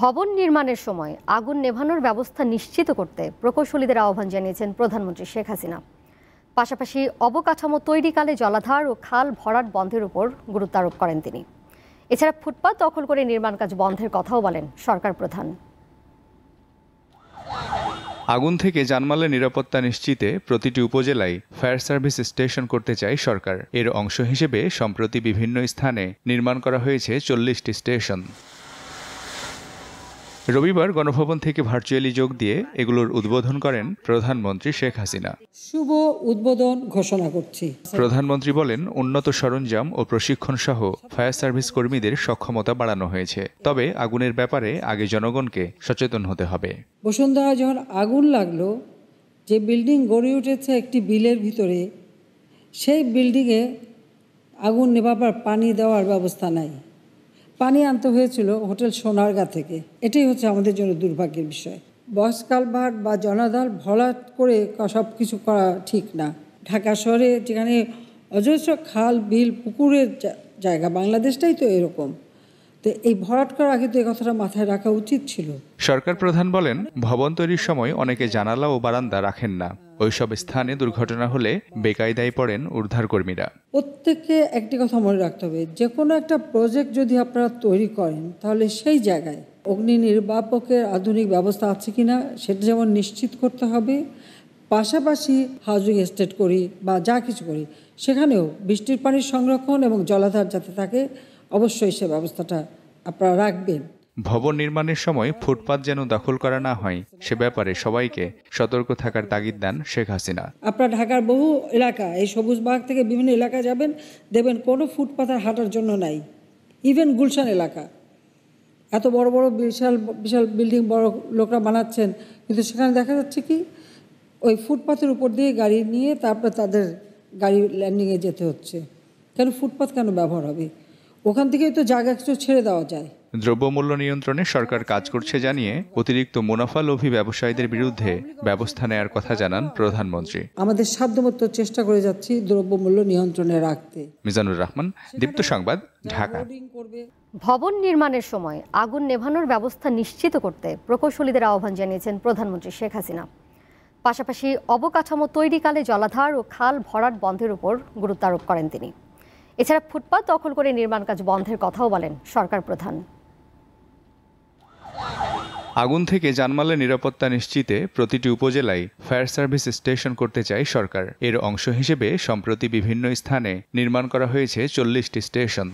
ভবন নির্মাণের সময় আগুন নেভানোর ব্যবস্থা নিশ্চিত করতে প্রকৌশলীদের আহ্বান জানিয়েছেন প্রধানমন্ত্রী শেখ হাসিনা পাশাপাশি অবকাঠামো তৈরিকালে জলাধার ও খাল ভরাট বন্ধের উপর গুরুত্ব আরোপ করেন তিনি এছাড়া ফুটপাত দখল করে নির্মাণ কাজ বন্ধের কথাও বলেন সরকার প্রধান আগুন থেকে জানমালের নিরাপত্তা নিশ্চিতে প্রতিটি উপজেলায় ফায়ার সার্ভিস স্টেশন করতে চায় সরকার এর অংশ হিসেবে সম্প্রতি বিভিন্ন স্থানে নির্মাণ করা হয়েছে চল্লিশটি স্টেশন রবিবার গণভবন থেকে ভার্চুয়ালি যোগ দিয়ে এগুলোর উদ্বোধন করেন প্রধানমন্ত্রী শেখ হাসিনা শুভ উদ্বোধন ঘোষণা করছি প্রধানমন্ত্রী বলেন উন্নত সরঞ্জাম ও প্রশিক্ষণ সহ ফায়ার সার্ভিস কর্মীদের সক্ষমতা বাড়ানো হয়েছে তবে আগুনের ব্যাপারে আগে জনগণকে সচেতন হতে হবে বসুন্ধরা যখন আগুন লাগলো যে বিল্ডিং গড়ে উঠেছে একটি বিলের ভিতরে সেই বিল্ডিংয়ে আগুন নেভাবার পানি দেওয়ার ব্যবস্থা নাই পানি আনতে হয়েছিল হোটেল সোনারগা থেকে এটাই হচ্ছে আমাদের জন্য দুর্ভাগ্যের বিষয় বস কালভার বা জনাদল ভরাট করে সব কিছু করা ঠিক না ঢাকা শহরে যেখানে অজস্র খাল বিল পুকুরের জায়গা বাংলাদেশটাই তো এরকম তো এই ভরাট করার আগে তো এ কথাটা মাথায় রাখা উচিত ছিল সরকার প্রধান বলেন ভবন তৈরির সময় অনেকে জানালা ও বারান্দা রাখেন না ওইসব স্থানে দুর্ঘটনা হলে বেকায়দায় পড়েন উদ্ধার কর্মীরা প্রত্যেককে একটি কথা মনে রাখতে হবে যে কোনো একটা প্রজেক্ট যদি আপনারা তৈরি করেন তাহলে সেই জায়গায় অগ্নি নির্বাপকের আধুনিক ব্যবস্থা আছে কিনা সেটা যেমন নিশ্চিত করতে হবে পাশাপাশি হাউজিং এস্টেট করি বা যা কিছু করি সেখানেও বৃষ্টির পানির সংরক্ষণ এবং জলাধার যাতে থাকে অবশ্যই সে ব্যবস্থাটা আপনারা রাখবেন ভবন নির্মাণের সময় ফুটপাত যেন দখল করা না হয় সে ব্যাপারে সবাইকে সতর্ক থাকার তাগিদ দেন শেখ হাসিনা আপনারা ঢাকার বহু এলাকা এই সবুজ বাগ থেকে বিভিন্ন এলাকা যাবেন দেবেন কোনো ফুটপাথ আর হাঁটার জন্য নাই ইভেন গুলশান এলাকা এত বড় বড় বিশাল বিশাল বিল্ডিং বড় লোকরা বানাচ্ছেন কিন্তু সেখানে দেখা যাচ্ছে কি ওই ফুটপাথের উপর দিয়ে গাড়ি নিয়ে তারপরে তাদের গাড়ি ল্যান্ডিংয়ে যেতে হচ্ছে কেন ফুটপাথ কেন ব্যবহার হবে ওখান থেকেই তো জায়গা কিছু ছেড়ে দেওয়া যায় দ্রব্যমূল্য নিয়ন্ত্রণে সরকার কাজ করছে জানিয়ে অতিরিক্ত মুনাফা লোভী ব্যবসায়ীদের বিরুদ্ধে ব্যবস্থা নেয়ার কথা জানান প্রধানমন্ত্রী আমাদের সাধ্যমতো চেষ্টা করে যাচ্ছি দ্রব্যমূল্য নিয়ন্ত্রণে রাখতে মিজানুর রহমান দীপ্ত সংবাদ ঢাকা ভবন নির্মাণের সময় আগুন নেভানোর ব্যবস্থা নিশ্চিত করতে প্রকৌশলীদের আহ্বান জানিয়েছেন প্রধানমন্ত্রী শেখ হাসিনা পাশাপাশি অবকাঠামো তৈরিকালে জলাধার ও খাল ভরাট বন্ধের উপর গুরুত্ব আরোপ করেন তিনি এছাড়া ফুটপাত দখল করে নির্মাণ কাজ বন্ধের কথাও বলেন সরকার প্রধান আগুন থেকে জানমালের নিরাপত্তা নিশ্চিতে প্রতিটি উপজেলায় ফায়ার সার্ভিস স্টেশন করতে চায় সরকার এর অংশ হিসেবে সম্প্রতি বিভিন্ন স্থানে নির্মাণ করা হয়েছে চল্লিশটি স্টেশন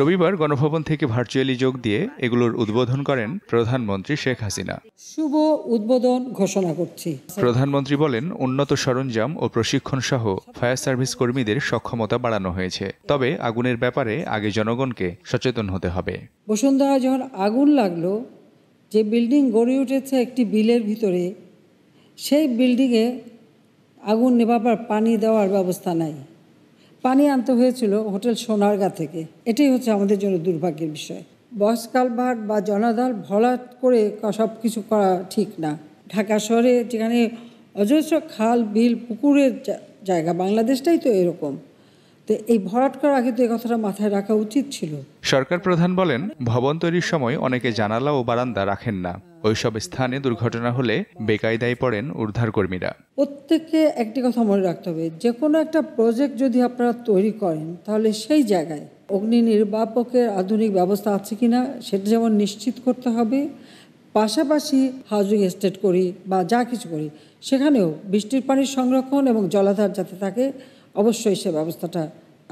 রবিবার গণভবন থেকে ভার্চুয়ালি যোগ দিয়ে এগুলোর উদ্বোধন করেন প্রধানমন্ত্রী শেখ হাসিনা শুভ উদ্বোধন ঘোষণা করছি প্রধানমন্ত্রী বলেন উন্নত সরঞ্জাম ও প্রশিক্ষণ সহ ফায়ার সার্ভিস কর্মীদের সক্ষমতা বাড়ানো হয়েছে তবে আগুনের ব্যাপারে আগে জনগণকে সচেতন হতে হবে বসুন্ধরা যখন আগুন লাগলো যে বিল্ডিং গড়ে উঠেছে একটি বিলের ভিতরে সেই বিল্ডিংয়ে আগুন নেভাবার পানি দেওয়ার ব্যবস্থা নাই পানি আনতে হয়েছিল হোটেল সোনারগা থেকে এটাই হচ্ছে আমাদের জন্য দুর্ভাগ্যের বিষয় বস বা জনাদার ভরা করে সব কিছু করা ঠিক না ঢাকা শহরে যেখানে অজস্র খাল বিল পুকুরের জায়গা বাংলাদেশটাই তো এরকম তো এই ভরাট করা আগে তো এই কথাটা মাথায় রাখা উচিত ছিল সরকার প্রধান বলেন ভবন তৈরির সময় অনেকে জানালা ও বারান্দা রাখেন না ওইসব স্থানে দুর্ঘটনা হলে বেকায়দায় পড়েন উদ্ধার কর্মীরা প্রত্যেককে একটি কথা মনে রাখতে হবে যে কোনো একটা প্রজেক্ট যদি আপনারা তৈরি করেন তাহলে সেই জায়গায় অগ্নি নির্বাপকের আধুনিক ব্যবস্থা আছে কিনা সেটা যেমন নিশ্চিত করতে হবে পাশাপাশি হাউজিং এস্টেট করি বা যা কিছু করি সেখানেও বৃষ্টির পানির সংরক্ষণ এবং জলাধার যাতে থাকে অবশ্যই সে ব্যবস্থাটা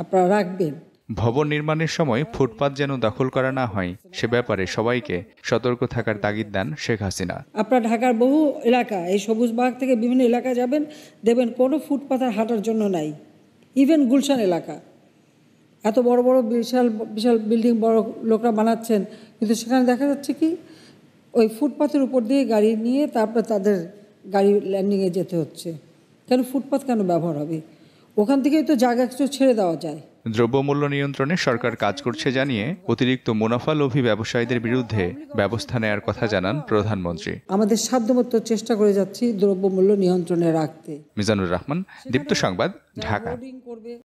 আপনারা রাখবেন ভবন নির্মাণের সময় ফুটপাত যেন দখল করা না হয় সে ব্যাপারে সবাইকে সতর্ক থাকার তাগিদ দেন শেখ হাসিনা আপনারা ঢাকার বহু এলাকা এই সবুজ বাগ থেকে বিভিন্ন এলাকায় যাবেন দেবেন কোনো ফুটপাথের হাঁটার জন্য নাই ইভেন গুলশান এলাকা এত বড় বড় বিশাল বিশাল বিল্ডিং বড় লোকরা বানাচ্ছেন কিন্তু সেখানে দেখা যাচ্ছে কি ওই ফুটপাথের উপর দিয়ে গাড়ি নিয়ে তারপরে তাদের গাড়ি ল্যান্ডিংয়ে যেতে হচ্ছে কেন ফুটপাথ কেন ব্যবহার হবে ওখান থেকেই তো জায়গা কিছু ছেড়ে দেওয়া যায় দ্রব্যমূল্য নিয়ন্ত্রণে সরকার কাজ করছে জানিয়ে অতিরিক্ত মুনাফা লোভী ব্যবসায়ীদের বিরুদ্ধে ব্যবস্থা নেয়ার কথা জানান প্রধানমন্ত্রী আমাদের সাধ্যমতো চেষ্টা করে যাচ্ছি দ্রব্যমূল্য নিয়ন্ত্রণে রাখতে মিজানুর রহমান দীপ্ত সংবাদ ঢাকা